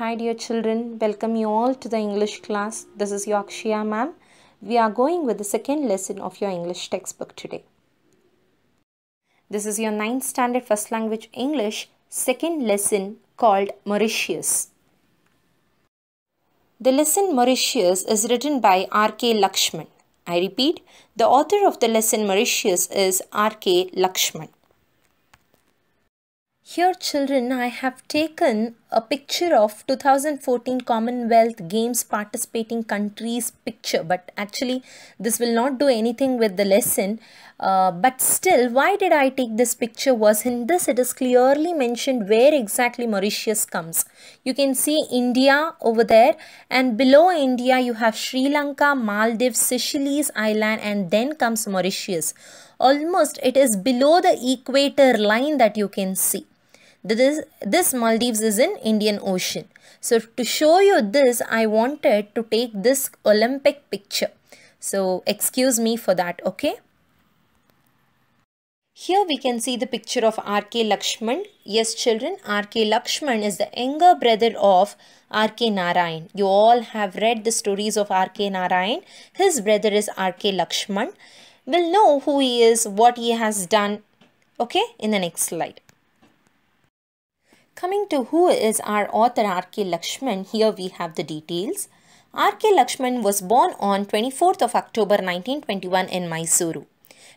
Hi dear children, welcome you all to the English class. This is Yorkshire ma'am. We are going with the second lesson of your English textbook today. This is your ninth standard first language English second lesson called Mauritius. The lesson Mauritius is written by R.K. Lakshman. I repeat, the author of the lesson Mauritius is R.K. Lakshman. Here children I have taken a picture of 2014 Commonwealth Games participating countries picture but actually this will not do anything with the lesson uh, but still why did I take this picture was in this it is clearly mentioned where exactly Mauritius comes. You can see India over there and below India you have Sri Lanka, Maldives, Seychelles Island and then comes Mauritius. Almost it is below the equator line that you can see. This, this Maldives is in Indian Ocean. So to show you this, I wanted to take this Olympic picture. So excuse me for that, okay? Here we can see the picture of R.K. Lakshman. Yes, children, R.K. Lakshman is the younger brother of R.K. Narayan. You all have read the stories of R.K. Narayan. His brother is R.K. Lakshman. We'll know who he is, what he has done, okay, in the next slide. Coming to who is our author R.K. Lakshman, here we have the details. R.K. Lakshman was born on 24th of October 1921 in Mysuru.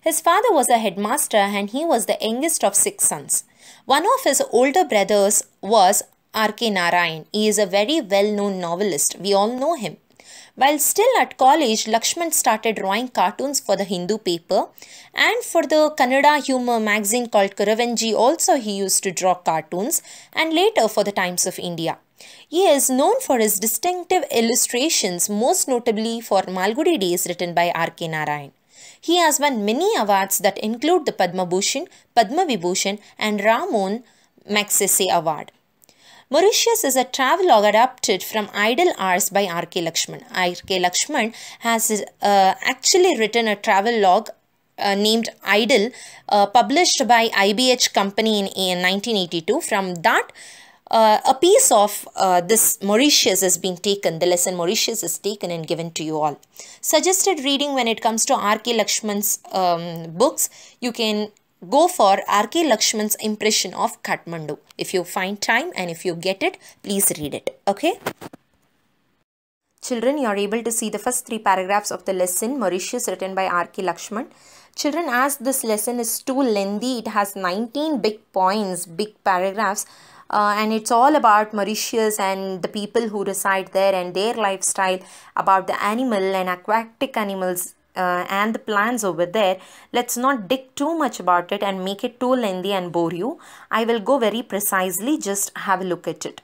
His father was a headmaster and he was the youngest of six sons. One of his older brothers was R.K. Narayan. He is a very well-known novelist. We all know him. While still at college, Lakshman started drawing cartoons for the Hindu paper and for the Kannada humor magazine called Karavanji also he used to draw cartoons and later for the Times of India. He is known for his distinctive illustrations, most notably for Malgudi Days written by R.K. Narayan. He has won many awards that include the Padma Bhushan, Padma Vibhushan and Ramon Magsaysay Award. Mauritius is a travelogue adapted from Idle Hours by R.K. Lakshman. R.K. Lakshman has uh, actually written a travelogue uh, named Idle, uh, published by IBH Company in, in 1982. From that, uh, a piece of uh, this Mauritius is being taken, the lesson Mauritius is taken and given to you all. Suggested reading when it comes to R.K. Lakshman's um, books, you can go for R.K. Lakshman's impression of Kathmandu. If you find time and if you get it, please read it. Okay? Children, you are able to see the first three paragraphs of the lesson, Mauritius, written by R.K. Lakshman. Children, as this lesson is too lengthy, it has 19 big points, big paragraphs. Uh, and it's all about Mauritius and the people who reside there and their lifestyle, about the animal and aquatic animals uh, and the plans over there let's not dig too much about it and make it too lengthy and bore you i will go very precisely just have a look at it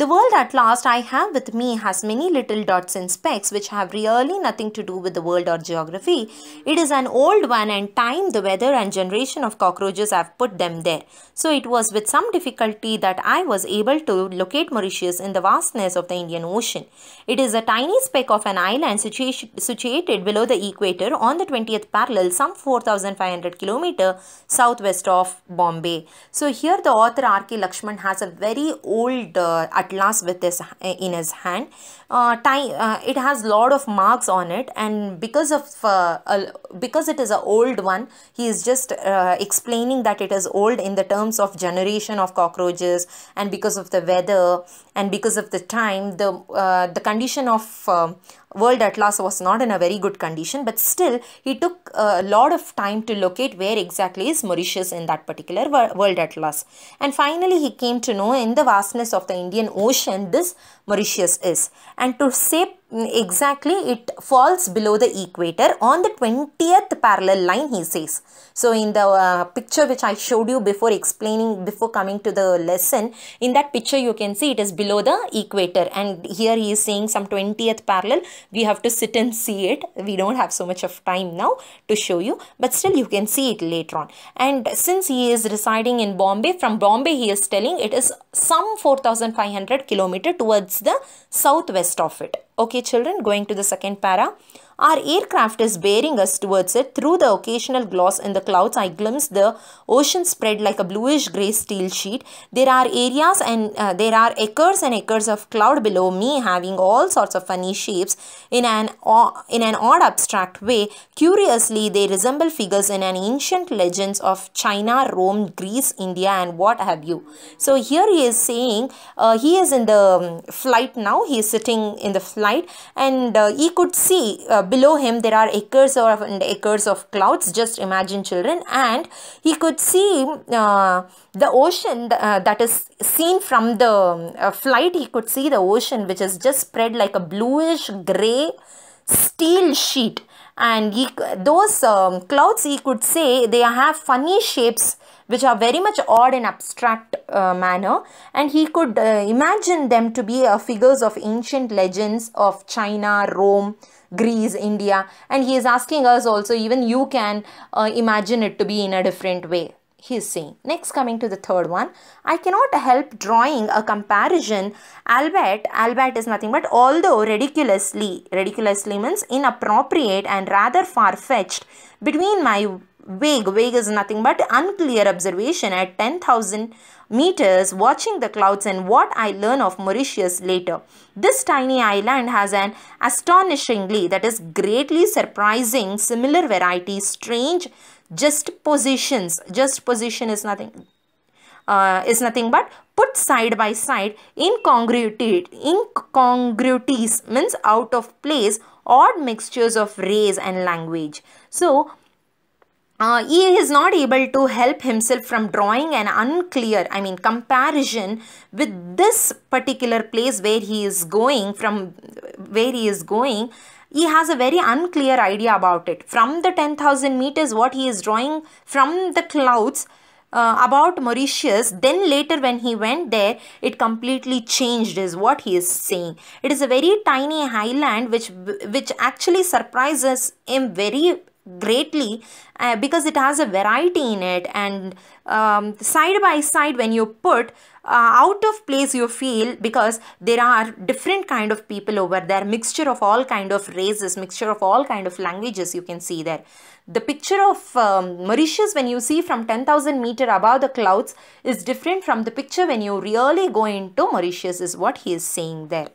the world at last I have with me has many little dots and specks which have really nothing to do with the world or geography. It is an old one and time, the weather and generation of cockroaches have put them there. So it was with some difficulty that I was able to locate Mauritius in the vastness of the Indian Ocean. It is a tiny speck of an island situa situated below the equator on the 20th parallel some 4500 km southwest of Bombay. So here the author R.K. Lakshman has a very old uh, atlas with his eh, in his hand uh, time, uh, it has lot of marks on it and because of uh, because it is an old one he is just uh, explaining that it is old in the terms of generation of cockroaches and because of the weather and because of the time the uh, the condition of um, World Atlas was not in a very good condition, but still he took a lot of time to locate where exactly is Mauritius in that particular World Atlas. And finally he came to know in the vastness of the Indian Ocean this Mauritius is. And to say Mm, exactly it falls below the equator on the 20th parallel line he says so in the uh, picture which i showed you before explaining before coming to the lesson in that picture you can see it is below the equator and here he is saying some 20th parallel we have to sit and see it we don't have so much of time now to show you but still you can see it later on and since he is residing in bombay from bombay he is telling it is some 4500 kilometer towards the southwest of it Okay children, going to the second para. Our aircraft is bearing us towards it. Through the occasional gloss in the clouds, I glimpse the ocean spread like a bluish-grey steel sheet. There are areas and uh, there are acres and acres of cloud below me having all sorts of funny shapes in an, in an odd abstract way. Curiously, they resemble figures in an ancient legends of China, Rome, Greece, India and what have you. So here he is saying uh, he is in the um, flight now. He is sitting in the flight and uh, he could see uh, below him there are acres of acres of clouds just imagine children and he could see uh, the ocean uh, that is seen from the uh, flight he could see the ocean which is just spread like a bluish gray steel sheet and he, those um, clouds he could say they have funny shapes which are very much odd and abstract uh, manner and he could uh, imagine them to be uh, figures of ancient legends of china rome Greece, India. And he is asking us also, even you can uh, imagine it to be in a different way he is saying. Next, coming to the third one, I cannot help drawing a comparison. Albeit, albeit is nothing but although ridiculously, ridiculously means inappropriate and rather far fetched between my vague. Vague is nothing but unclear observation at 10,000 meters watching the clouds and what I learn of Mauritius later. This tiny island has an astonishingly, that is greatly surprising, similar variety, strange, just positions. Just position is nothing. Uh, is nothing but put side by side incongruity, incongruities means out of place odd mixtures of race and language. So uh, he is not able to help himself from drawing an unclear, I mean, comparison with this particular place where he is going, from where he is going, he has a very unclear idea about it. From the 10,000 meters, what he is drawing from the clouds, uh, about Mauritius. Then later when he went there, it completely changed is what he is saying. It is a very tiny highland which which actually surprises him very greatly uh, because it has a variety in it and um, side by side when you put uh, out of place you feel because there are different kind of people over there mixture of all kind of races mixture of all kind of languages you can see there the picture of um, mauritius when you see from 10000 meter above the clouds is different from the picture when you really go into mauritius is what he is saying there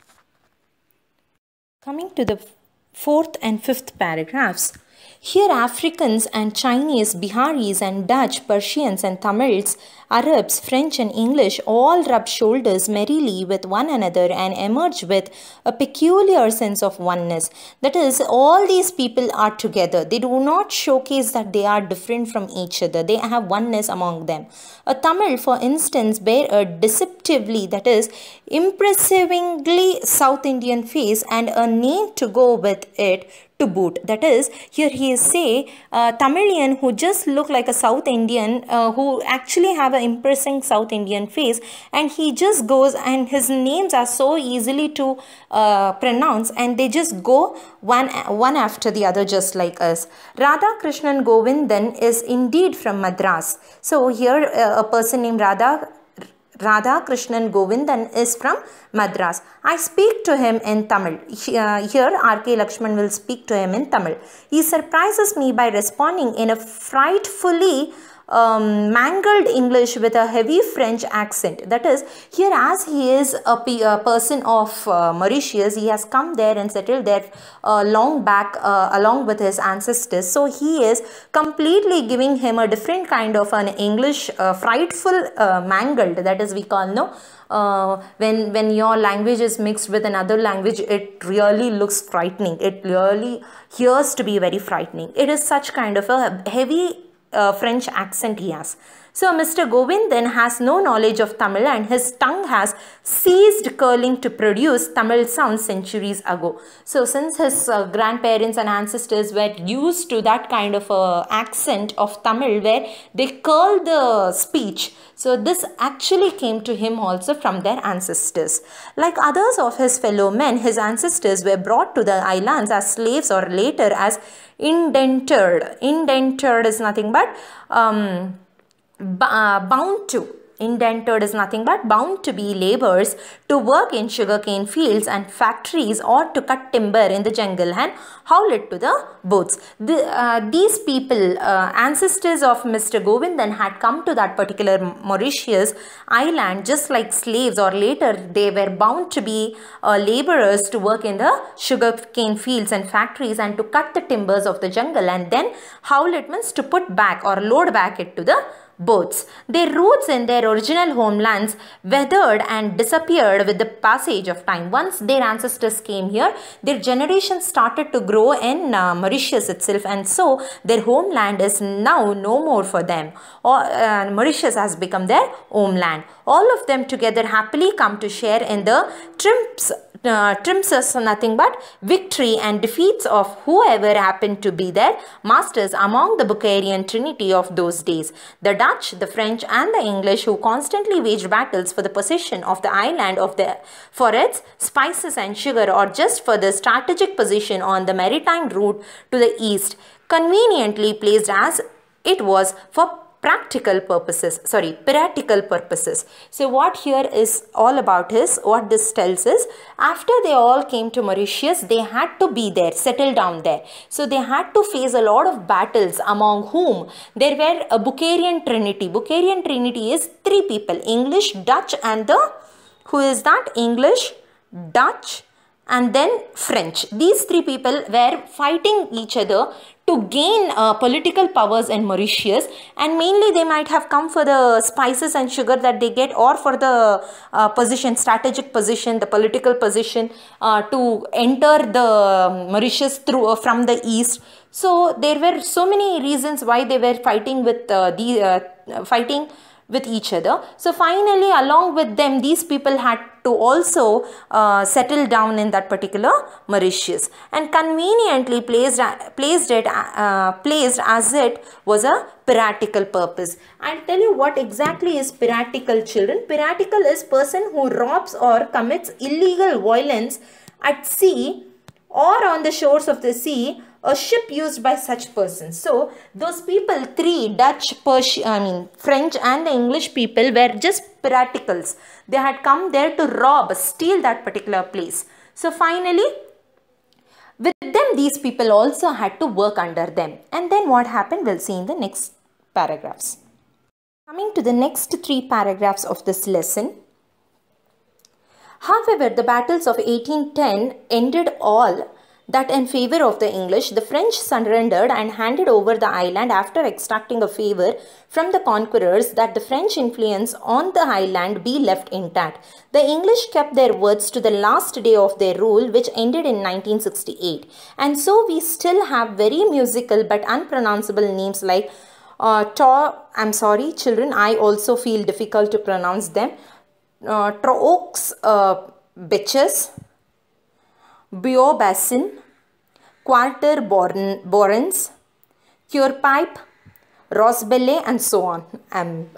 coming to the fourth and fifth paragraphs here, Africans and Chinese, Biharis and Dutch, Persians and Tamils Arabs, French, and English all rub shoulders merrily with one another and emerge with a peculiar sense of oneness. That is, all these people are together. They do not showcase that they are different from each other, they have oneness among them. A Tamil, for instance, bear a deceptively, that is, impressively South Indian face and a name to go with it to boot. That is, here he is say a Tamilian who just look like a South Indian uh, who actually have an impressing South Indian face and he just goes and his names are so easily to uh, pronounce and they just go one, one after the other just like us. Radha Krishnan Govindan is indeed from Madras. So here uh, a person named Radha Radha Krishnan Govindan is from Madras. I speak to him in Tamil. Uh, here R.K. Lakshman will speak to him in Tamil. He surprises me by responding in a frightfully um, mangled English with a heavy French accent. That is, here as he is a, person of uh, Mauritius, he has come there and settled there uh, long back uh, along with his ancestors. So he is completely giving him a different kind of an English uh, frightful uh, mangled, that is we call no, uh, when when your language is mixed with another language it really looks frightening it really hears to be very frightening it is such kind of a heavy uh, French accent he has. So Mr. Govind then has no knowledge of Tamil and his tongue has ceased curling to produce Tamil sounds centuries ago. So since his uh, grandparents and ancestors were used to that kind of uh, accent of Tamil where they curl the speech. So this actually came to him also from their ancestors. Like others of his fellow men, his ancestors were brought to the islands as slaves or later as indentured. Indentured is nothing but... Um, uh, bound to indentured is nothing but bound to be laborers to work in sugarcane fields and factories or to cut timber in the jungle and it to the boats. The, uh, these people, uh, ancestors of Mr. Govindan had come to that particular Mauritius island just like slaves or later they were bound to be uh, laborers to work in the sugarcane fields and factories and to cut the timbers of the jungle and then howl it means to put back or load back it to the boats. Their roots in their original homelands weathered and disappeared with the passage of time. Once their ancestors came here, their generation started to grow in uh, Mauritius itself and so their homeland is now no more for them. Or, uh, Mauritius has become their homeland all of them together happily come to share in the trims, uh, nothing but victory and defeats of whoever happened to be their masters among the Bukharian trinity of those days. The Dutch, the French and the English who constantly waged battles for the possession of the island of the, for its spices and sugar or just for the strategic position on the maritime route to the east, conveniently placed as it was for practical purposes, sorry, piratical purposes. So what here is all about is, what this tells us. after they all came to Mauritius, they had to be there, settle down there. So they had to face a lot of battles among whom there were a Bucarian trinity. Bucarian trinity is three people, English, Dutch and the, who is that? English, Dutch and then French. These three people were fighting each other to gain uh, political powers in Mauritius and mainly they might have come for the spices and sugar that they get or for the uh, position, strategic position, the political position uh, to enter the Mauritius through uh, from the east. So there were so many reasons why they were fighting with uh, the uh, fighting with each other. So finally along with them these people had to also uh, settle down in that particular Mauritius and conveniently placed, uh, placed it uh, uh, placed as it was a piratical purpose. I'll tell you what exactly is piratical children. Piratical is person who robs or commits illegal violence at sea or on the shores of the sea a ship used by such persons. So those people, three Dutch, Persian, I mean French and the English people were just piratical. They had come there to rob, steal that particular place. So finally, with them, these people also had to work under them. And then what happened, we'll see in the next paragraphs. Coming to the next three paragraphs of this lesson, However, the battles of 1810 ended all that in favor of the English, the French surrendered and handed over the island after extracting a favor from the conquerors that the French influence on the island be left intact. The English kept their words to the last day of their rule which ended in 1968. And so we still have very musical but unpronounceable names like uh, Tor, I'm sorry children, I also feel difficult to pronounce them, uh, Trooks, uh, Bitches, Biobasin, Quarter Borens, Cure Pipe, Rosbelle and so on.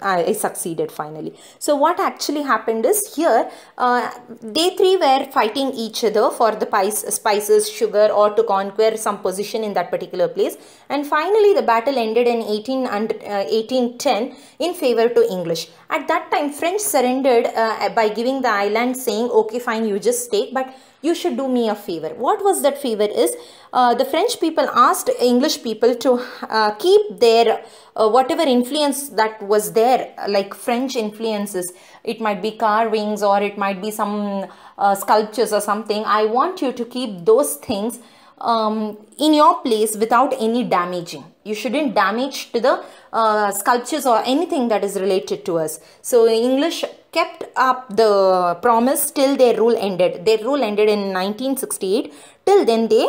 I succeeded finally. So what actually happened is here, uh, they three were fighting each other for the spices, sugar or to conquer some position in that particular place. And finally the battle ended in 18 and, uh, 1810 in favor to English. At that time French surrendered uh, by giving the island saying okay fine you just take but you should do me a favor. What was that favor is uh, the French people asked English people to uh, keep their uh, whatever influence that was there like French influences. It might be carvings or it might be some uh, sculptures or something. I want you to keep those things um, in your place without any damaging. You shouldn't damage to the uh, sculptures or anything that is related to us. So English kept up the promise till their rule ended. Their rule ended in 1968. Till then they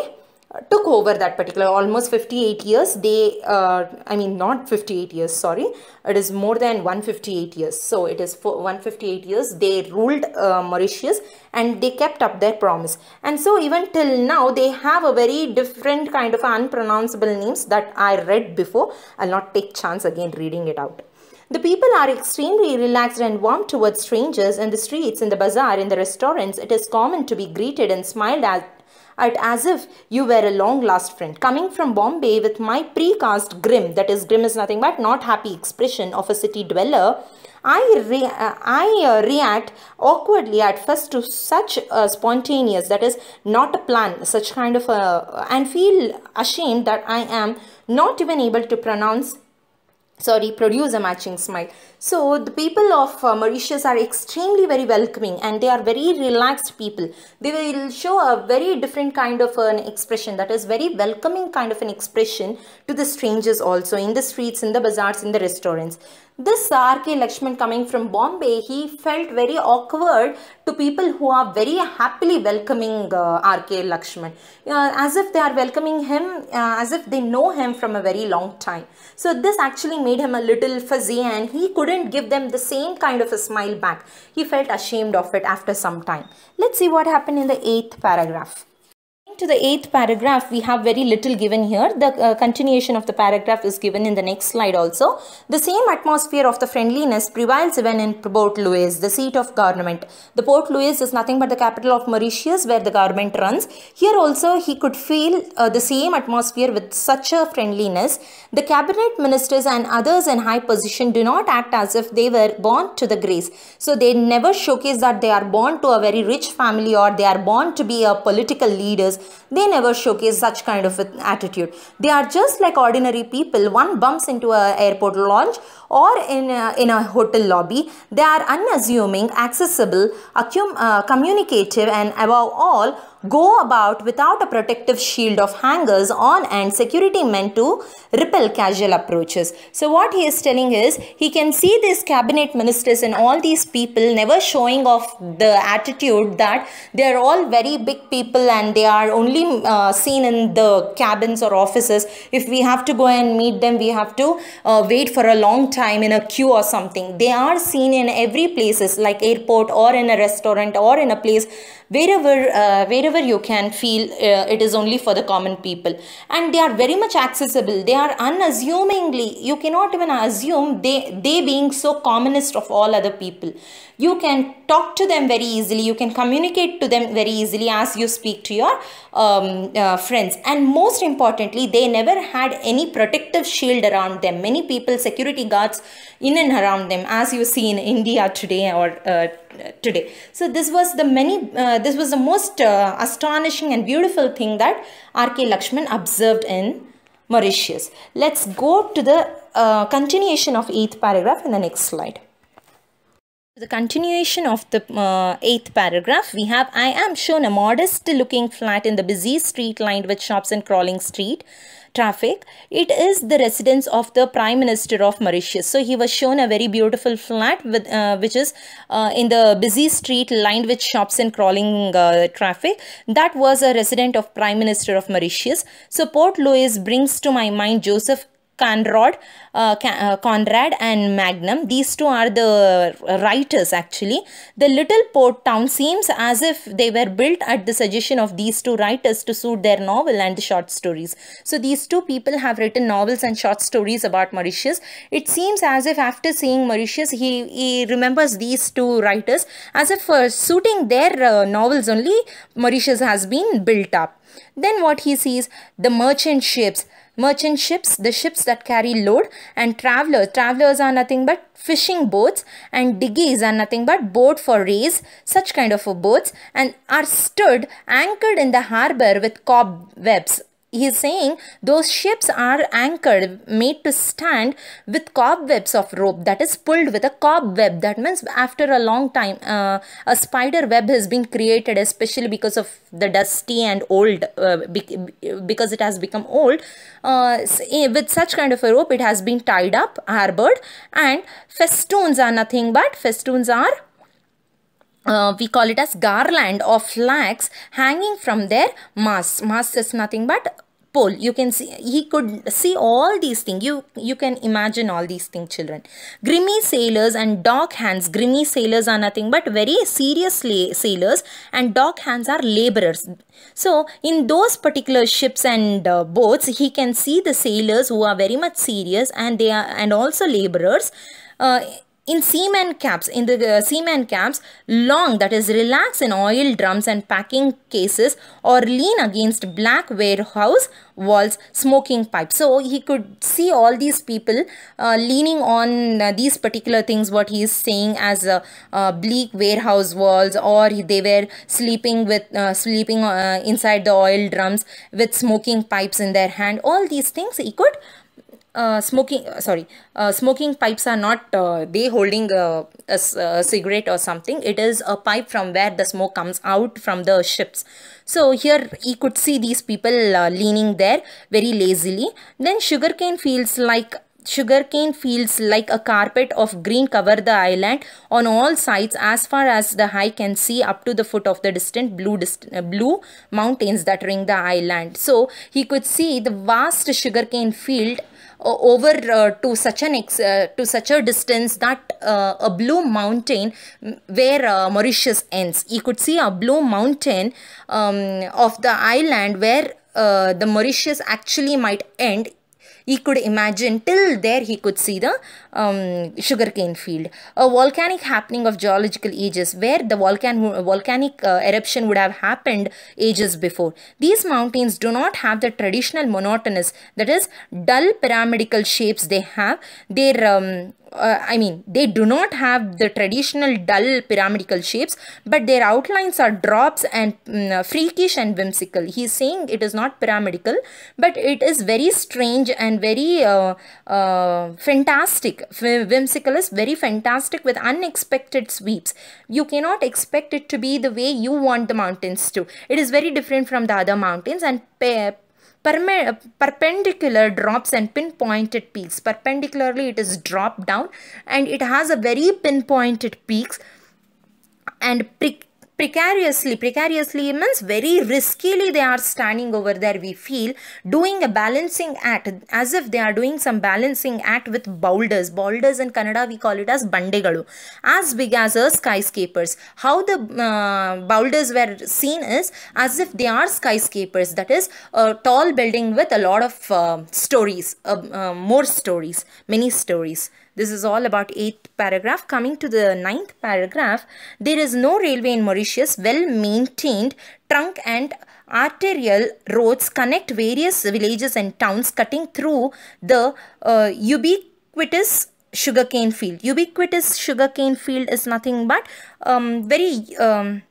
uh, took over that particular almost 58 years they uh, i mean not 58 years sorry it is more than 158 years so it is for 158 years they ruled uh, mauritius and they kept up their promise and so even till now they have a very different kind of unpronounceable names that i read before i'll not take chance again reading it out the people are extremely relaxed and warm towards strangers in the streets, in the bazaar, in the restaurants. It is common to be greeted and smiled at at as if you were a long lost friend. Coming from Bombay with my precast grim, that is grim is nothing but not happy expression of a city dweller, I, re uh, I uh, react awkwardly at first to such a spontaneous, that is not a plan, such kind of a, and feel ashamed that I am not even able to pronounce sorry produce a matching smile so the people of uh, mauritius are extremely very welcoming and they are very relaxed people they will show a very different kind of an expression that is very welcoming kind of an expression to the strangers also in the streets in the bazaars in the restaurants this R.K. Lakshman coming from Bombay, he felt very awkward to people who are very happily welcoming uh, R.K. Lakshman, uh, as if they are welcoming him, uh, as if they know him from a very long time. So this actually made him a little fuzzy and he couldn't give them the same kind of a smile back. He felt ashamed of it after some time. Let's see what happened in the eighth paragraph to the eighth paragraph, we have very little given here. The uh, continuation of the paragraph is given in the next slide also. The same atmosphere of the friendliness prevails even in Port Louis, the seat of government. The Port Louis is nothing but the capital of Mauritius where the government runs. Here also, he could feel uh, the same atmosphere with such a friendliness. The cabinet ministers and others in high position do not act as if they were born to the grace. So they never showcase that they are born to a very rich family or they are born to be a political leaders they never showcase such kind of attitude. They are just like ordinary people. One bumps into an airport lounge or in a, uh, in a hotel lobby. They are unassuming, accessible, uh, communicative and above all go about without a protective shield of hangers on and security meant to repel casual approaches. So what he is telling is he can see these cabinet ministers and all these people never showing off the attitude that they are all very big people and they are only uh, seen in the cabins or offices. If we have to go and meet them, we have to uh, wait for a long time in a queue or something. They are seen in every places like airport or in a restaurant or in a place wherever uh, wherever you can feel uh, it is only for the common people and they are very much accessible they are unassumingly you cannot even assume they they being so commonest of all other people you can talk to them very easily you can communicate to them very easily as you speak to your um, uh, friends and most importantly they never had any protective shield around them many people security guards in and around them as you see in india today or uh, today so this was the many uh, this was the most uh, astonishing and beautiful thing that rk lakshman observed in mauritius let's go to the uh, continuation of eighth paragraph in the next slide the continuation of the uh, eighth paragraph, we have, I am shown a modest looking flat in the busy street lined with shops and crawling street traffic. It is the residence of the Prime Minister of Mauritius. So he was shown a very beautiful flat with, uh, which is uh, in the busy street lined with shops and crawling uh, traffic. That was a resident of Prime Minister of Mauritius. So Port Louis brings to my mind Joseph Conrad, uh, uh, Conrad and Magnum. These two are the writers actually. The little port town seems as if they were built at the suggestion of these two writers to suit their novel and the short stories. So these two people have written novels and short stories about Mauritius. It seems as if after seeing Mauritius, he, he remembers these two writers as if for uh, suiting their uh, novels only Mauritius has been built up. Then what he sees, the merchant ships, merchant ships, the ships that carry load, and travelers. Travelers are nothing but fishing boats, and diggies are nothing but boat for rays, such kind of boats, and are stood anchored in the harbor with cobwebs he is saying those ships are anchored made to stand with cobwebs of rope that is pulled with a cobweb that means after a long time uh, a spider web has been created especially because of the dusty and old uh, because it has become old uh, eh, with such kind of a rope it has been tied up harbored and festoons are nothing but festoons are uh, we call it as garland of flags hanging from their mast. Mast is nothing but pole. You can see, he could see all these things. You, you can imagine all these things, children. Grimy sailors and dock hands. Grimy sailors are nothing but very serious sailors and dock hands are laborers. So, in those particular ships and uh, boats, he can see the sailors who are very much serious and they are, and also laborers. Uh, in seaman caps, in the uh, seaman caps, long that is relaxed in oil drums and packing cases or lean against black warehouse walls, smoking pipes. So he could see all these people uh, leaning on uh, these particular things what he is saying as uh, uh, bleak warehouse walls or they were sleeping with uh, sleeping inside the oil drums with smoking pipes in their hand. All these things he could uh, smoking uh, sorry uh, smoking pipes are not uh, they holding uh, a, a, a, cigarette or something it is a pipe from where the smoke comes out from the ships so here he could see these people uh, leaning there very lazily then sugarcane fields like sugarcane fields like a carpet of green cover the island on all sides as far as the eye can see up to the foot of the distant blue dist blue mountains that ring the island so he could see the vast sugarcane field over uh, to such an uh, to such a distance that uh, a blue mountain where Mauritius ends. You could see a blue mountain um, of the island where uh, the Mauritius actually might end he could imagine till there he could see the um, sugarcane field. A volcanic happening of geological ages where the volcan volcanic uh, eruption would have happened ages before. These mountains do not have the traditional monotonous that is dull pyramidical shapes they have. Their um, uh, I mean, they do not have the traditional dull pyramidical shapes, but their outlines are drops and um, freakish and whimsical. He is saying it is not pyramidical, but it is very strange and very uh, uh, fantastic. Whimsical is very fantastic with unexpected sweeps. You cannot expect it to be the way you want the mountains to. It is very different from the other mountains and perpendicular drops and pinpointed peaks. Perpendicularly, it is dropped down and it has a very pinpointed peaks and pre precariously precariously means very riskily they are standing over there we feel doing a balancing act as if they are doing some balancing act with boulders boulders in kannada we call it as bandegalu as big as a skyscrapers how the uh, boulders were seen is as if they are skyscrapers that is a tall building with a lot of uh, stories uh, uh more stories many stories this is all about 8th paragraph. Coming to the ninth paragraph, there is no railway in Mauritius well maintained trunk and arterial roads connect various villages and towns cutting through the uh, ubiquitous sugarcane field. Ubiquitous sugarcane field is nothing but um, very um,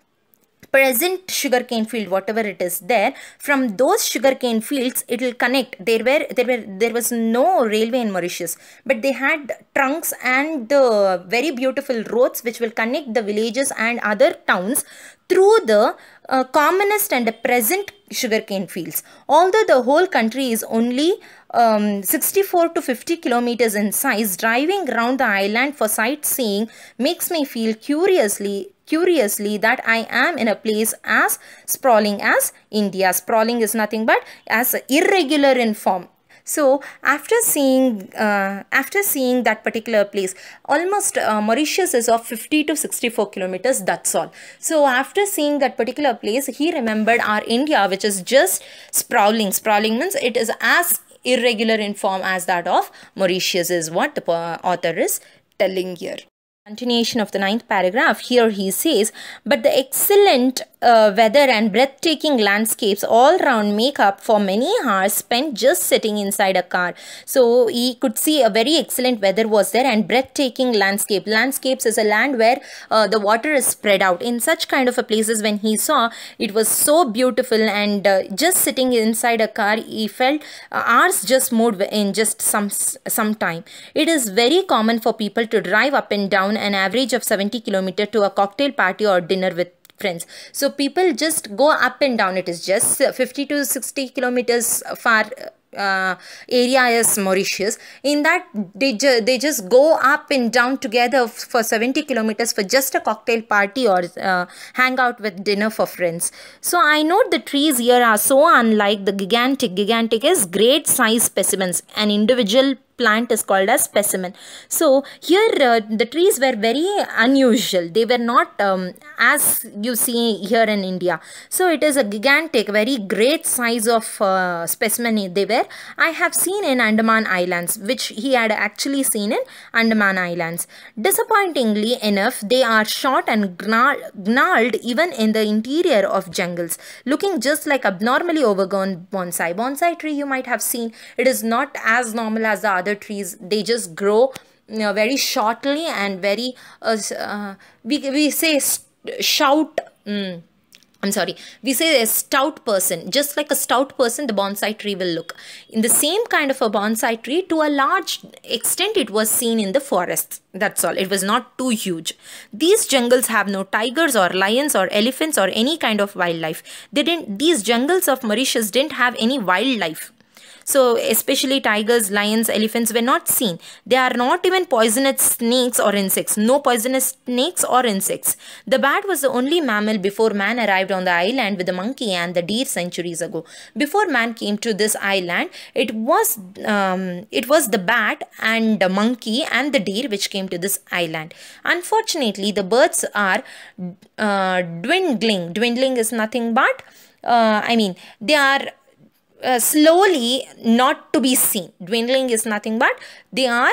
present sugarcane field whatever it is there from those sugarcane fields it will connect there were there were there was no railway in Mauritius but they had trunks and the very beautiful roads which will connect the villages and other towns through the uh, commonest and the present sugarcane fields. Although the whole country is only um, 64 to 50 kilometers in size, driving around the island for sightseeing makes me feel curiously curiously that I am in a place as sprawling as India. Sprawling is nothing but as irregular in form. So after seeing uh, after seeing that particular place, almost uh, Mauritius is of 50 to 64 kilometers. That's all. So after seeing that particular place, he remembered our India, which is just sprawling. Sprawling means it is as irregular in form as that of Mauritius is what the uh, author is telling here. Continuation of the ninth paragraph, here he says, but the excellent uh, weather and breathtaking landscapes all round make up for many hours spent just sitting inside a car. So he could see a very excellent weather was there and breathtaking landscape. Landscapes is a land where uh, the water is spread out. In such kind of a places when he saw, it was so beautiful and uh, just sitting inside a car, he felt uh, hours just moved in just some, some time. It is very common for people to drive up and down an average of 70 kilometer to a cocktail party or dinner with friends so people just go up and down it is just 50 to 60 kilometers far uh, area is Mauritius. In that, they, ju they just go up and down together for 70 kilometers for just a cocktail party or uh, hang out with dinner for friends. So I note the trees here are so unlike the gigantic. Gigantic is great size specimens. An individual plant is called as specimen. So here uh, the trees were very unusual. They were not um, as you see here in India. So it is a gigantic, very great size of uh, specimen they were. I have seen in Andaman Islands, which he had actually seen in Andaman Islands. Disappointingly enough, they are short and gnarled even in the interior of jungles, looking just like abnormally overgrown bonsai. Bonsai tree you might have seen, it is not as normal as the other trees they just grow you know, very shortly and very uh, uh we, we say shout um, I'm sorry, we say a stout person, just like a stout person, the bonsai tree will look. In the same kind of a bonsai tree, to a large extent, it was seen in the forests. That's all. It was not too huge. These jungles have no tigers or lions or elephants or any kind of wildlife. They didn't, these jungles of Mauritius didn't have any wildlife. So especially tigers, lions, elephants were not seen. They are not even poisonous snakes or insects. No poisonous snakes or insects. The bat was the only mammal before man arrived on the island with the monkey and the deer centuries ago. Before man came to this island, it was um, it was the bat and the monkey and the deer which came to this island. Unfortunately, the birds are uh, dwindling. Dwindling is nothing but uh, I mean, they are uh, slowly not to be seen. Dwindling is nothing but they are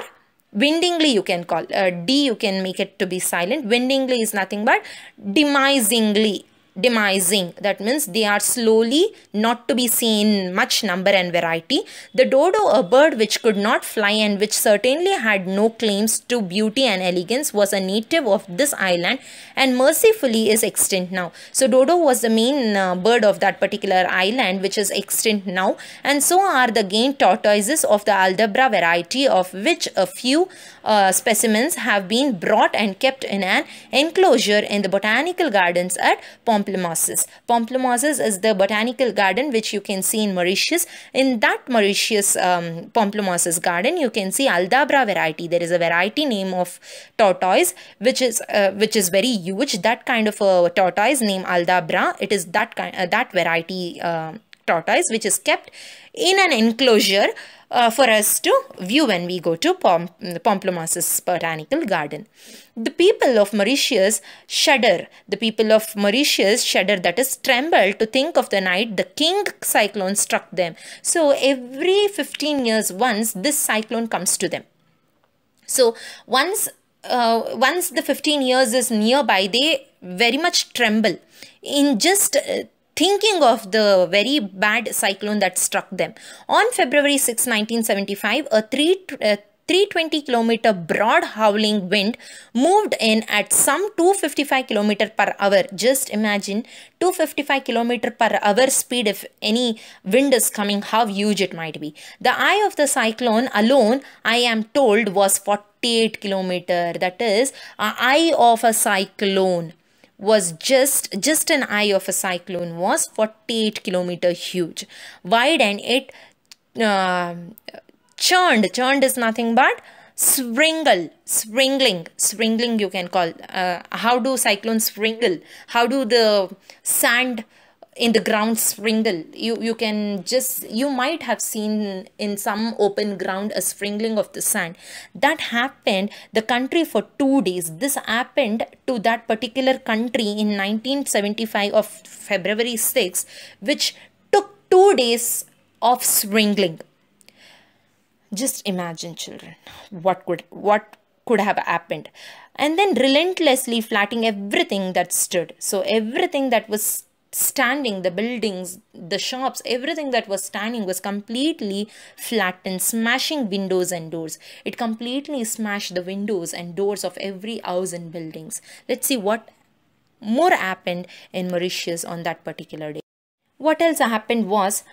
windingly you can call uh, d you can make it to be silent windingly is nothing but demisingly demising that means they are slowly not to be seen in much number and variety the dodo a bird which could not fly and which certainly had no claims to beauty and elegance was a native of this island and mercifully is extinct now so dodo was the main uh, bird of that particular island which is extinct now and so are the game tortoises of the aldabra variety of which a few uh, specimens have been brought and kept in an enclosure in the botanical gardens at Pomplamosis. Pomplamosis is the botanical garden which you can see in Mauritius. In that Mauritius um, garden, you can see Aldabra variety. There is a variety name of tortoise which is uh, which is very huge. That kind of a tortoise named Aldabra. It is that kind uh, that variety um, tortoise which is kept in an enclosure uh, for us to view when we go to Pom Pomplamosis Botanical Garden. The people of Mauritius shudder. The people of Mauritius shudder, that is, tremble to think of the night the king cyclone struck them. So every 15 years once, this cyclone comes to them. So once uh, once the 15 years is nearby, they very much tremble. In just uh, thinking of the very bad cyclone that struck them. On February 6, 1975, a 3 uh, 320 kilometer broad howling wind moved in at some 255 kilometer per hour. Just imagine 255 kilometer per hour speed if any wind is coming, how huge it might be. The eye of the cyclone alone, I am told, was 48 kilometer. That is, eye of a cyclone was just just an eye of a cyclone was 48 kilometer huge wide and it uh, churned churned is nothing but sprinkle, sprinkling, sprinkling. you can call uh, how do cyclones sprinkle? how do the sand in the ground springle you you can just you might have seen in some open ground a sprinkling of the sand that happened the country for 2 days this happened to that particular country in 1975 of february 6 which took 2 days of sprinkling just imagine children what could what could have happened and then relentlessly flatting everything that stood so everything that was standing, the buildings, the shops, everything that was standing was completely flattened, smashing windows and doors. It completely smashed the windows and doors of every house and buildings. Let's see what more happened in Mauritius on that particular day. What else happened was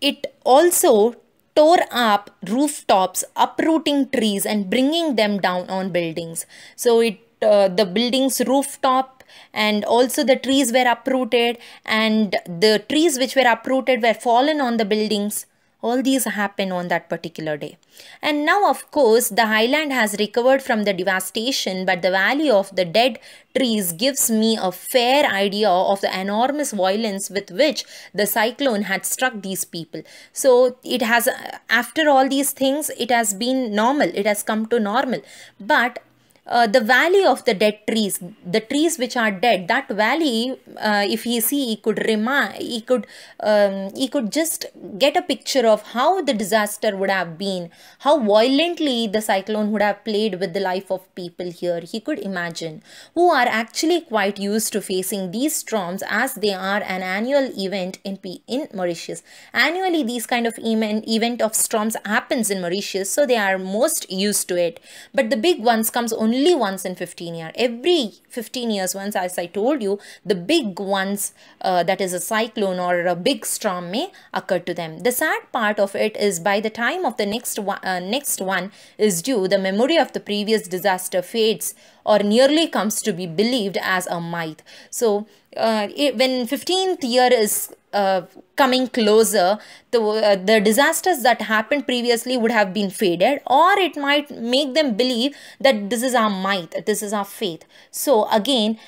it also tore up rooftops, uprooting trees and bringing them down on buildings. So it uh, the building's rooftop and also the trees were uprooted and the trees which were uprooted were fallen on the buildings all these happen on that particular day. And now, of course, the highland has recovered from the devastation, but the valley of the dead trees gives me a fair idea of the enormous violence with which the cyclone had struck these people. So, it has, after all these things, it has been normal, it has come to normal. But uh, the valley of the dead trees the trees which are dead that valley uh, if he see he could remind he could um, he could just get a picture of how the disaster would have been how violently the cyclone would have played with the life of people here he could imagine who are actually quite used to facing these storms as they are an annual event in P- in Mauritius annually these kind of event event of storms happens in Mauritius so they are most used to it but the big ones comes only only once in 15 years. Every 15 years once, as I told you, the big ones, uh, that is a cyclone or a big storm may occur to them. The sad part of it is by the time of the next one, uh, next one is due, the memory of the previous disaster fades or nearly comes to be believed as a myth. So uh, it, when 15th year is uh, coming closer the uh, the disasters that happened previously would have been faded or it might make them believe that this is our might this is our faith so again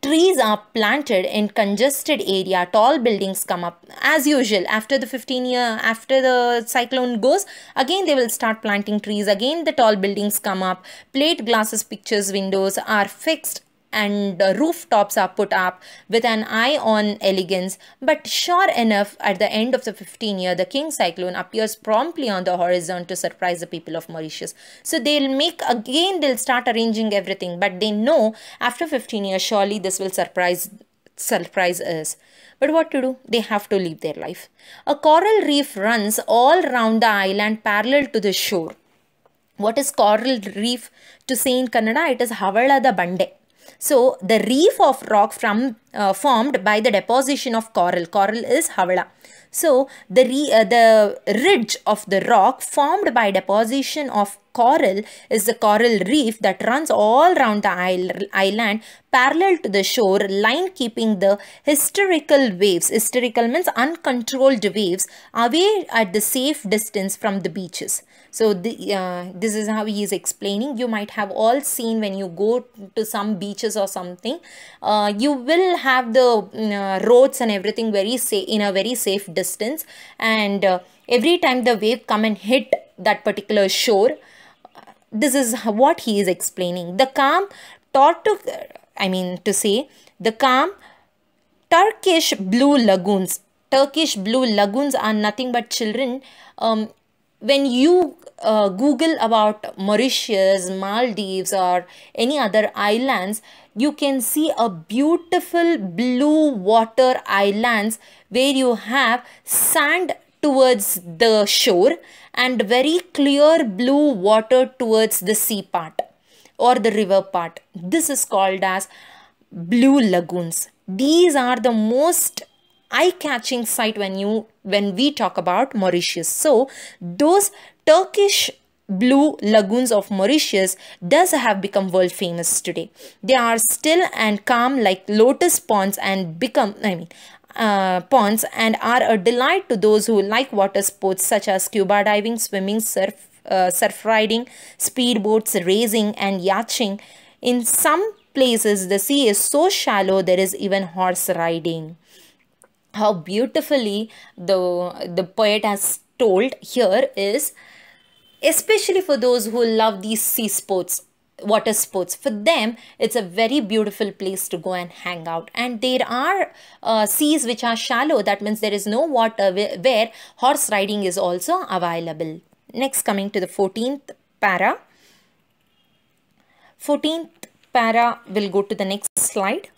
trees are planted in congested area tall buildings come up as usual after the 15 year after the cyclone goes again they will start planting trees again the tall buildings come up plate glasses pictures windows are fixed and rooftops are put up with an eye on elegance. But sure enough, at the end of the 15 year, the king cyclone appears promptly on the horizon to surprise the people of Mauritius. So they'll make again, they'll start arranging everything, but they know after 15 years, surely this will surprise surprise us. But what to do? They have to live their life. A coral reef runs all round the island parallel to the shore. What is coral reef to say in Kannada? It is the Bande. So the reef of rock from uh, formed by the deposition of coral. Coral is havala. So the, re, uh, the ridge of the rock formed by deposition of coral is the coral reef that runs all around the island parallel to the shore line keeping the hysterical waves, hysterical means uncontrolled waves, away at the safe distance from the beaches. So the, uh, this is how he is explaining. You might have all seen when you go to some beaches or something, uh, you will have the mm, uh, roads and everything very safe in a very safe distance. And uh, every time the wave come and hit that particular shore, this is what he is explaining. The calm taught to, I mean to say, the calm Turkish blue lagoons Turkish blue lagoons are nothing but children um, when you uh, google about mauritius maldives or any other islands you can see a beautiful blue water islands where you have sand towards the shore and very clear blue water towards the sea part or the river part this is called as blue lagoons these are the most eye-catching sight when you when we talk about Mauritius. So those Turkish blue lagoons of Mauritius does have become world famous today. They are still and calm like lotus ponds and become, I mean, uh, ponds and are a delight to those who like water sports such as scuba diving, swimming, surf, uh, surf riding, speedboats, racing and yachting. In some places, the sea is so shallow there is even horse riding how beautifully the the poet has told here is especially for those who love these sea sports water sports for them it's a very beautiful place to go and hang out and there are uh, seas which are shallow that means there is no water where horse riding is also available next coming to the 14th para 14th para will go to the next slide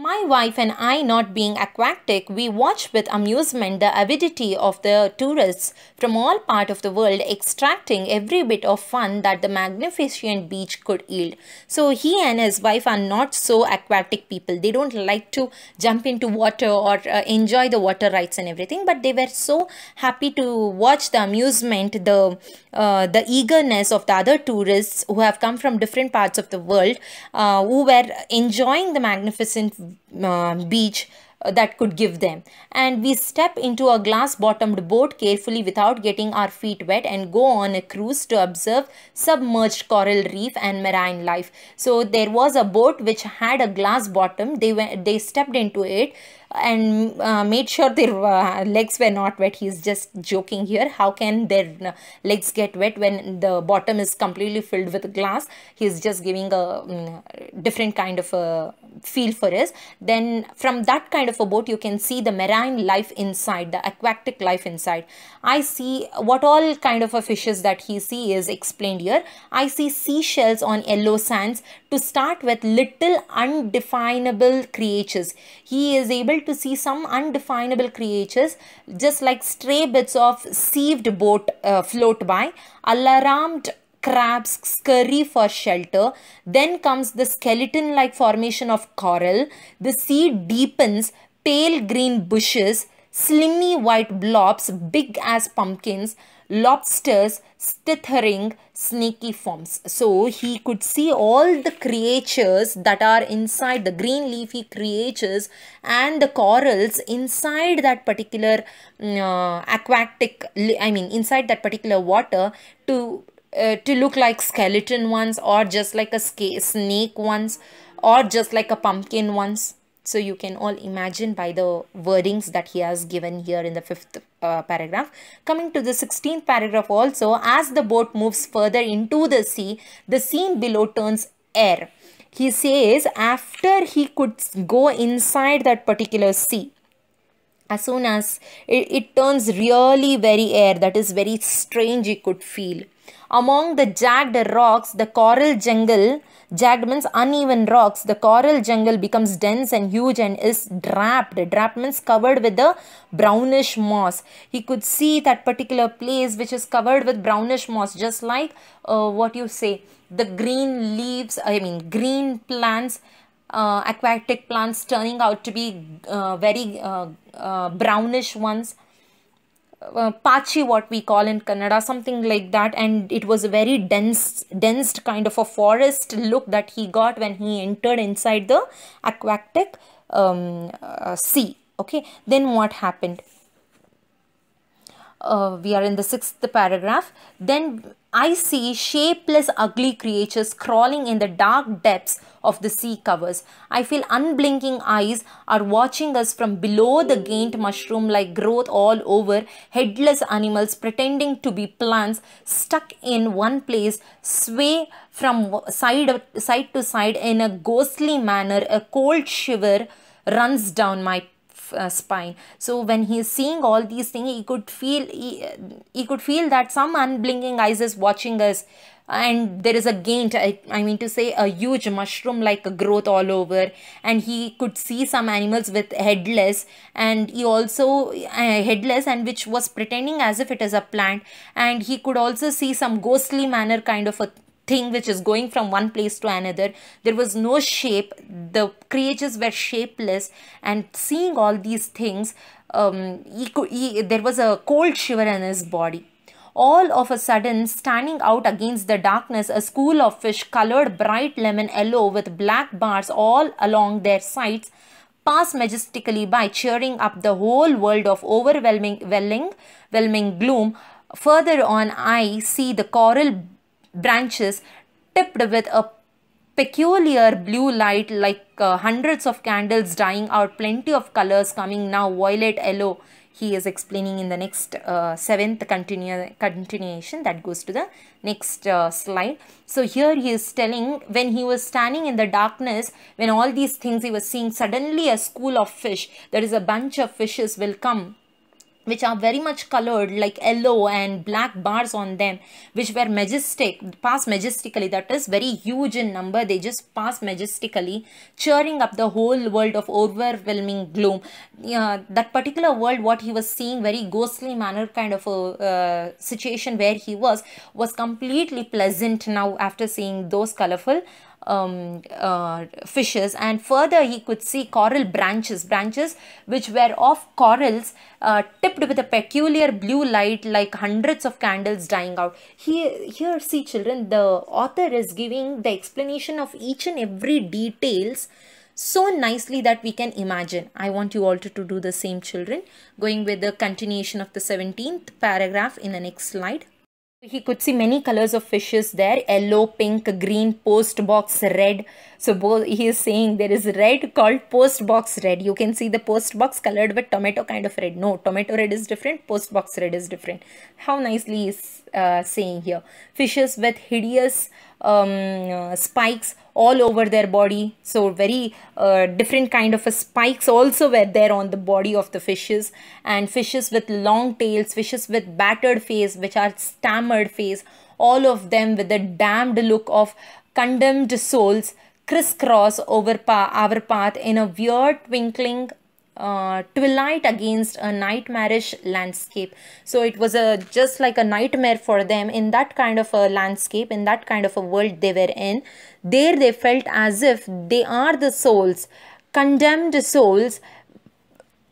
my wife and I, not being aquatic, we watch with amusement the avidity of the tourists from all part of the world extracting every bit of fun that the magnificent beach could yield. So he and his wife are not so aquatic people. They don't like to jump into water or uh, enjoy the water rides and everything, but they were so happy to watch the amusement, the uh, the eagerness of the other tourists who have come from different parts of the world, uh, who were enjoying the magnificent uh, beach uh, that could give them and we step into a glass bottomed boat carefully without getting our feet wet and go on a cruise to observe submerged coral reef and marine life so there was a boat which had a glass bottom they went they stepped into it and uh, made sure their uh, legs were not wet. He's just joking here. How can their uh, legs get wet when the bottom is completely filled with glass? He's just giving a um, different kind of a feel for us. Then from that kind of a boat, you can see the marine life inside, the aquatic life inside. I see what all kind of a fishes that he see is explained here. I see seashells on yellow sands to start with little undefinable creatures. He is able able to see some undefinable creatures just like stray bits of sieved boat uh, float by, alarmed crabs scurry for shelter. Then comes the skeleton-like formation of coral. The sea deepens, pale green bushes, slimy white blobs big as pumpkins lobsters stithering, snaky forms. So he could see all the creatures that are inside the green leafy creatures and the corals inside that particular mm, uh, aquatic, I mean inside that particular water to uh, to look like skeleton ones or just like a snake ones or just like a pumpkin ones. So you can all imagine by the wordings that he has given here in the fifth uh, paragraph. Coming to the 16th paragraph also, as the boat moves further into the sea, the scene below turns air. He says after he could go inside that particular sea, as soon as it, it turns really very air, that is very strange he could feel. Among the jagged rocks, the coral jungle, jagged means uneven rocks, the coral jungle becomes dense and huge and is draped. Draped means covered with the brownish moss. He could see that particular place which is covered with brownish moss, just like uh, what you say, the green leaves, I mean green plants, uh, aquatic plants turning out to be uh, very uh, uh, brownish ones. Uh, pachi what we call in kannada something like that and it was a very dense dense kind of a forest look that he got when he entered inside the aquatic um, uh, sea okay then what happened uh, we are in the sixth paragraph. Then I see shapeless, ugly creatures crawling in the dark depths of the sea covers. I feel unblinking eyes are watching us from below the gained mushroom like growth all over, headless animals pretending to be plants stuck in one place, sway from side, side to side in a ghostly manner. A cold shiver runs down my uh, spine so when he is seeing all these things he could feel he, he could feel that some unblinking eyes is watching us and there is a gaint I, I mean to say a huge mushroom like growth all over and he could see some animals with headless and he also uh, headless and which was pretending as if it is a plant and he could also see some ghostly manner kind of a thing which is going from one place to another. There was no shape. The creatures were shapeless. And seeing all these things, um, he could, he, there was a cold shiver in his body. All of a sudden, standing out against the darkness, a school of fish colored bright lemon yellow with black bars all along their sides passed majestically by, cheering up the whole world of overwhelming, whelming, gloom. Further on, I see the coral branches tipped with a peculiar blue light like uh, hundreds of candles dying out, plenty of colors coming now, violet, yellow. He is explaining in the next uh, seventh continu continuation that goes to the next uh, slide. So here he is telling when he was standing in the darkness, when all these things he was seeing, suddenly a school of fish, there is a bunch of fishes will come which are very much colored like yellow and black bars on them which were majestic pass majestically that is very huge in number they just pass majestically cheering up the whole world of overwhelming gloom uh, that particular world what he was seeing very ghostly manner kind of a uh, situation where he was was completely pleasant now after seeing those colorful um, uh, fishes and further he could see coral branches, branches which were of corals uh, tipped with a peculiar blue light like hundreds of candles dying out. Here, here see children, the author is giving the explanation of each and every details so nicely that we can imagine. I want you all to, to do the same children. Going with the continuation of the 17th paragraph in the next slide. He could see many colors of fishes there yellow, pink, green, post box red. So, he is saying there is red called post box red. You can see the post box colored with tomato kind of red. No, tomato red is different, post box red is different. How nicely is uh, saying here. Fishes with hideous um, uh, spikes all over their body. So very uh, different kind of spikes also were there on the body of the fishes. And fishes with long tails, fishes with battered face, which are stammered face. All of them with the damned look of condemned souls crisscross over pa our path in a weird twinkling uh, twilight against a nightmarish landscape so it was a just like a nightmare for them in that kind of a landscape in that kind of a world they were in there they felt as if they are the souls condemned souls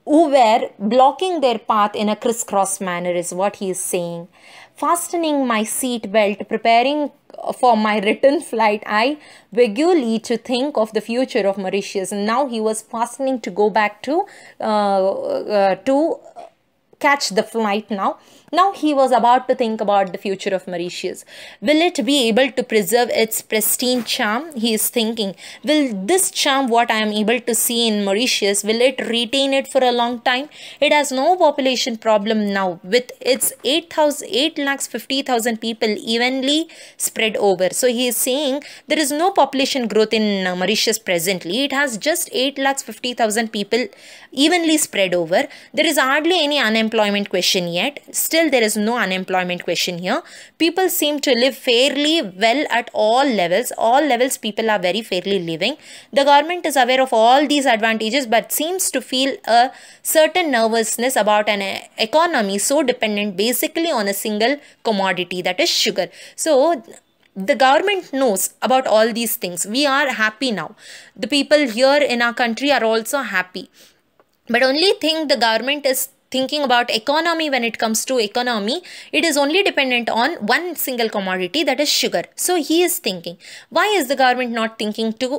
who were blocking their path in a crisscross manner is what he is saying fastening my seat belt preparing for my return flight, I regularly to think of the future of Mauritius. And now he was fastening to go back to uh, uh, to catch the flight now now he was about to think about the future of Mauritius. Will it be able to preserve its pristine charm? He is thinking, will this charm, what I am able to see in Mauritius, will it retain it for a long time? It has no population problem now with its 8, lakhs 50,000 people evenly spread over. So he is saying there is no population growth in uh, Mauritius presently. It has just 8 lakhs 50,000 people evenly spread over. There is hardly any unemployment question yet. Still still there is no unemployment question here. People seem to live fairly well at all levels. All levels people are very fairly living. The government is aware of all these advantages but seems to feel a certain nervousness about an economy so dependent basically on a single commodity that is sugar. So the government knows about all these things. We are happy now. The people here in our country are also happy. But only thing the government is thinking about economy when it comes to economy, it is only dependent on one single commodity that is sugar. So he is thinking, why is the government not thinking to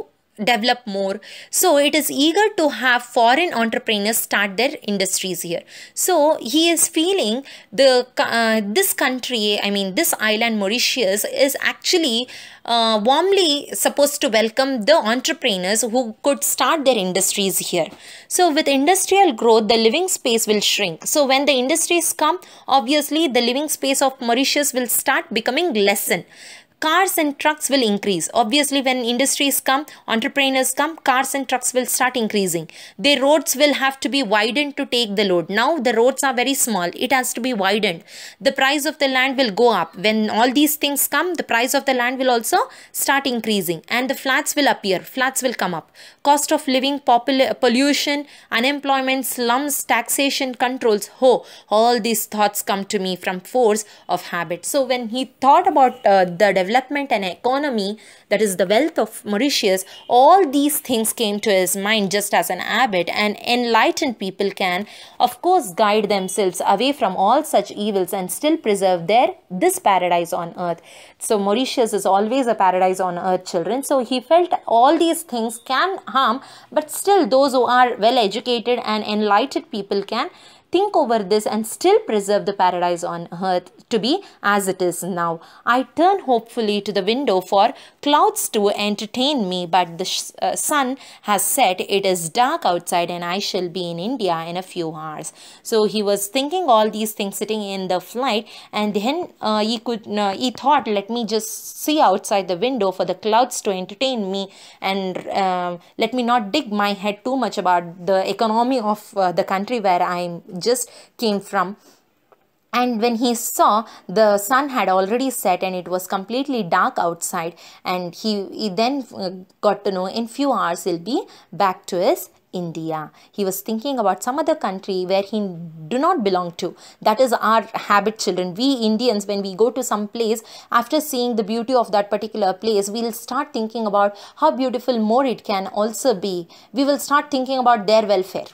develop more. So it is eager to have foreign entrepreneurs start their industries here. So he is feeling the uh, this country, I mean this island Mauritius is actually uh, warmly supposed to welcome the entrepreneurs who could start their industries here. So with industrial growth, the living space will shrink. So when the industries come, obviously the living space of Mauritius will start becoming lessen cars and trucks will increase. Obviously, when industries come, entrepreneurs come, cars and trucks will start increasing. The roads will have to be widened to take the load. Now, the roads are very small. It has to be widened. The price of the land will go up. When all these things come, the price of the land will also start increasing. And the flats will appear. Flats will come up. Cost of living, pollution, unemployment, slums, taxation, controls. Oh, all these thoughts come to me from force of habit. So, when he thought about uh, the development and economy, that is the wealth of Mauritius, all these things came to his mind just as an abbot and enlightened people can, of course, guide themselves away from all such evils and still preserve their this paradise on earth. So Mauritius is always a paradise on earth, children. So he felt all these things can harm, but still those who are well educated and enlightened people can think over this and still preserve the paradise on earth to be as it is now. I turn hopefully to the window for clouds to entertain me, but the uh, sun has set. It is dark outside and I shall be in India in a few hours. So he was thinking all these things sitting in the flight and then uh, he could uh, he thought let me just see outside the window for the clouds to entertain me and um, let me not dig my head too much about the economy of uh, the country where I'm just came from and when he saw the sun had already set and it was completely dark outside and he, he then uh, got to know in few hours he'll be back to his India. He was thinking about some other country where he do not belong to. That is our habit children. We Indians when we go to some place after seeing the beauty of that particular place we will start thinking about how beautiful more it can also be. We will start thinking about their welfare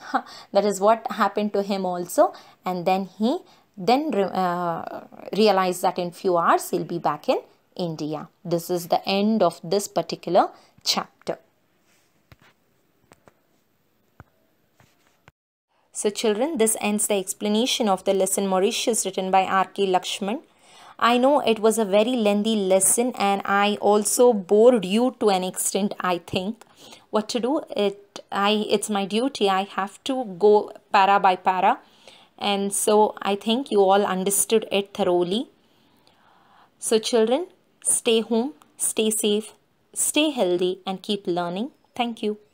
that is what happened to him also and then he then uh, realized that in few hours he'll be back in India. This is the end of this particular chapter. So children, this ends the explanation of the lesson Mauritius written by R.K. Lakshman. I know it was a very lengthy lesson and I also bored you to an extent, I think what to do it i it's my duty i have to go para by para and so i think you all understood it thoroughly so children stay home stay safe stay healthy and keep learning thank you